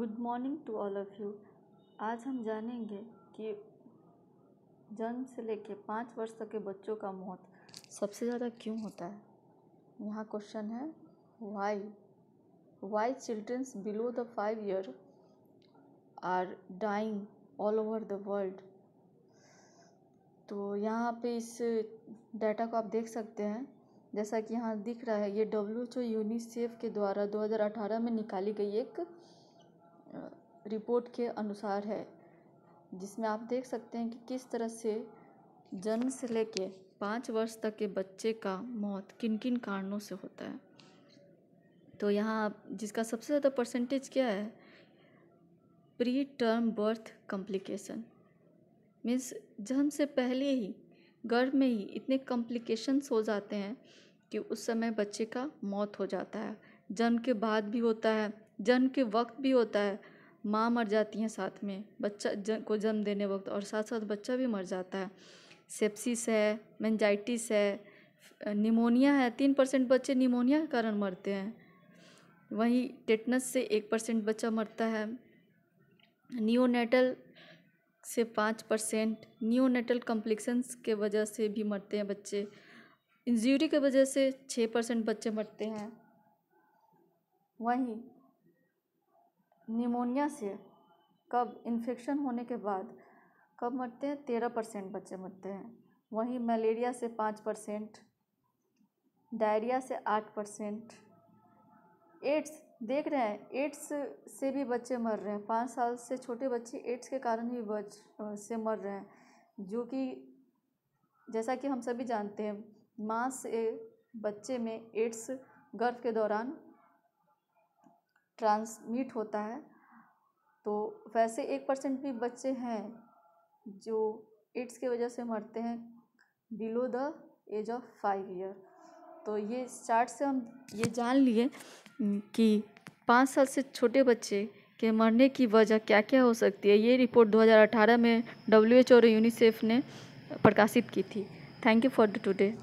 good morning to all of you आज हम जानेंगे कि जन्म से लेके पाँच वर्ष तक के बच्चों का मौत सबसे ज़्यादा क्यों होता है यहाँ क्वेश्चन है why why childrens below the five year are dying all over the world तो यहाँ पे इस डाटा को आप देख सकते हैं जैसा कि यहाँ दिख रहा है ये डब्ल्यू एच ओ यूनिसेफ के द्वारा 2018 में निकाली गई एक रिपोर्ट के अनुसार है जिसमें आप देख सकते हैं कि किस तरह से जन्म से लेके पाँच वर्ष तक के बच्चे का मौत किन किन कारणों से होता है तो यहाँ जिसका सबसे ज़्यादा परसेंटेज क्या है preterm birth complication means जन्म से पहले ही गर्भ में ही इतने कॉम्प्लिकेशंस हो जाते हैं कि उस समय बच्चे का मौत हो जाता है जन्म के बाद भी होता है जन्म के वक्त भी होता है माँ मर जाती हैं साथ में बच्चा जन, को जन्म देने वक्त और साथ साथ बच्चा भी मर जाता है सेप्सिस है मैंजाइटिस है निमोनिया है तीन परसेंट बच्चे निमोनिया के कारण मरते हैं वहीं टेटनस से एक परसेंट बच्चा मरता है नियोनेटल से पाँच परसेंट नियोनेटल कम्प्लिक्सन्स के वजह से भी मरते हैं बच्चे इंजरी के वजह से छः परसेंट बच्चे मरते हैं वहीं निमोनिया से कब इन्फेक्शन होने के बाद कब मरते हैं तेरह परसेंट बच्चे मरते हैं वहीं मलेरिया से पाँच परसेंट डायरिया से आठ परसेंट एड्स देख रहे हैं एड्स से भी बच्चे मर रहे हैं पाँच साल से छोटे बच्चे एड्स के कारण भी बच से मर रहे हैं जो कि जैसा कि हम सभी जानते हैं माँ से बच्चे में एड्स गर्भ के दौरान ट्रांसमिट होता है तो वैसे एक परसेंट भी बच्चे हैं जो एड्स के वजह से मरते हैं below the age of five year तो ये चार्ट से हम ये जान लिए कि पाँच साल से छोटे बच्चे के मरने की वजह क्या क्या हो सकती है ये रिपोर्ट 2018 में डब्ल्यू एच और यूनिसेफ ने प्रकाशित की थी thank you for the today